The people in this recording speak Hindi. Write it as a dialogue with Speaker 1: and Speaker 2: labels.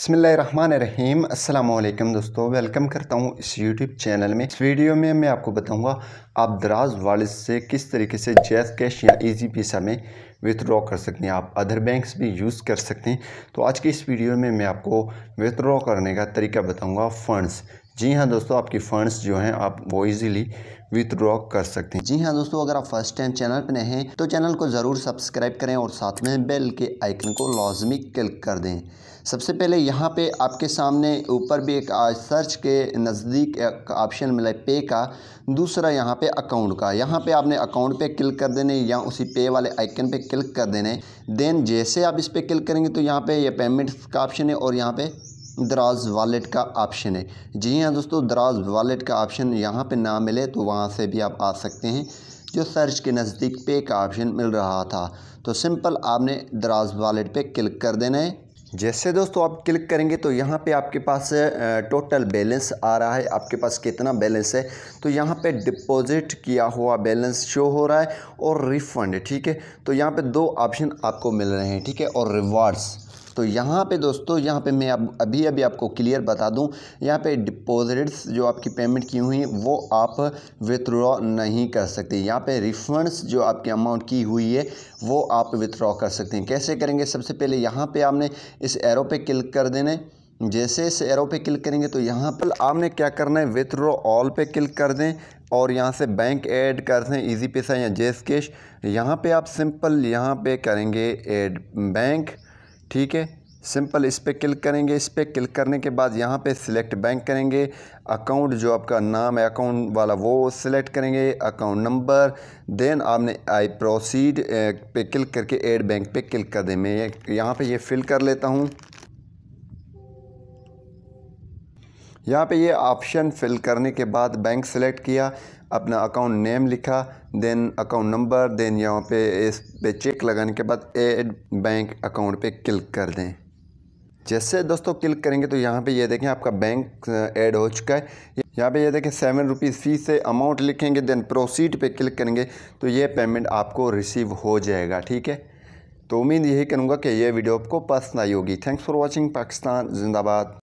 Speaker 1: बसमीम अल्लाम दोस्तों वेलकम करता हूँ इस यूट्यूब चैनल में इस वीडियो में मैं आपको बताऊँगा आप दराज वाले से किस तरीके से जैस कैश या इजी पीसा में विथड्रॉ कर सकते हैं आप अदर बैंक्स भी यूज़ कर सकते हैं तो आज की इस वीडियो में मैं आपको विथड्रॉ करने का तरीका बताऊँगा फ़ंड्स जी हाँ दोस्तों आपकी फ़ंड्स जो हैं आप वो इजीली विथड्रॉ कर सकते हैं जी हाँ दोस्तों अगर आप फर्स्ट टाइम चैनल पर नए हैं तो चैनल को ज़रूर सब्सक्राइब करें और साथ में बेल के आइकन को लाजमी क्लिक कर दें सबसे पहले यहाँ पे आपके सामने ऊपर भी एक सर्च के नज़दीक एक ऑप्शन मिला पे का दूसरा यहाँ पे अकाउंट का यहाँ पे आपने अकाउंट पे क्लिक कर देने या उसी पे वाले आइकन पे क्लिक कर देने देन जैसे आप इस पर क्लिक करेंगे तो यहाँ पे ये यह पेमेंट का ऑप्शन है और यहाँ पे दराज वालेट का ऑप्शन है जी हाँ दोस्तों दराज वालेट का ऑप्शन यहाँ पे ना मिले तो वहाँ से भी आप आ सकते हैं जो सर्च के नज़दीक पे का ऑप्शन मिल रहा था तो सिंपल आपने दराज वालेट पे क्लिक कर देना है जैसे दोस्तों आप क्लिक करेंगे तो यहाँ पे आपके पास टोटल बैलेंस आ रहा है आपके पास कितना बैलेंस है तो यहाँ पे डिपॉजिट किया हुआ बैलेंस शो हो रहा है और रिफ़ंड ठीक है तो यहाँ पे दो ऑप्शन आपको मिल रहे हैं ठीक है और रिवार्ड्स तो यहाँ पे दोस्तों यहाँ पे मैं अब अभी अभी आपको क्लियर बता दूँ यहाँ पे डिपॉजिट्स जो आपकी पेमेंट की हुई वो आप विथड्रॉ नहीं कर सकते यहाँ पे रिफंड्स जो आपकी अमाउंट की हुई है वो आप विथड्रॉ कर सकते हैं कैसे करेंगे सबसे पहले यहाँ पे आपने इस एरो पे क्लिक कर देने जैसे इस एरो पे क्लिक करेंगे तो यहाँ पर आपने क्या करना है विथड्रॉ ऑल पे क्लिक कर दें और यहाँ से बैंक ऐड कर दें इजी पैसा या जेस कैश यहाँ पे आप सिंपल यहाँ पे करेंगे एड बैंक ठीक है सिंपल इस पर क्लिक करेंगे इस पर क्लिक करने के बाद यहाँ पे सिलेक्ट बैंक करेंगे अकाउंट जो आपका नाम है अकाउंट वाला वो सिलेक्ट करेंगे अकाउंट नंबर देन आपने आई प्रोसीड eh, पे क्लिक करके एड बैंक पे क्लिक कर दें मैं यहाँ पे ये यह फिल कर लेता हूँ यहाँ पे ये ऑप्शन फिल करने के बाद बैंक सेलेक्ट किया अपना अकाउंट नेम लिखा देन अकाउंट नंबर देन यहाँ पे इस पे चेक लगाने के बाद एड बैंक अकाउंट पे क्लिक कर दें जैसे दोस्तों क्लिक करेंगे तो यहाँ पे ये देखें आपका बैंक ऐड uh, हो चुका है यहाँ पे ये देखें सेवन रुपीज़ फ़ीस से अमाउंट लिखेंगे देन प्रोसीड पे क्लिक करेंगे तो ये पेमेंट आपको रिसीव हो जाएगा ठीक है तो उम्मीद यही करूँगा कि ये वीडियो आपको पसंद आई होगी थैंक्स फॉर वॉचिंग पाकिस्तान जिंदाबाद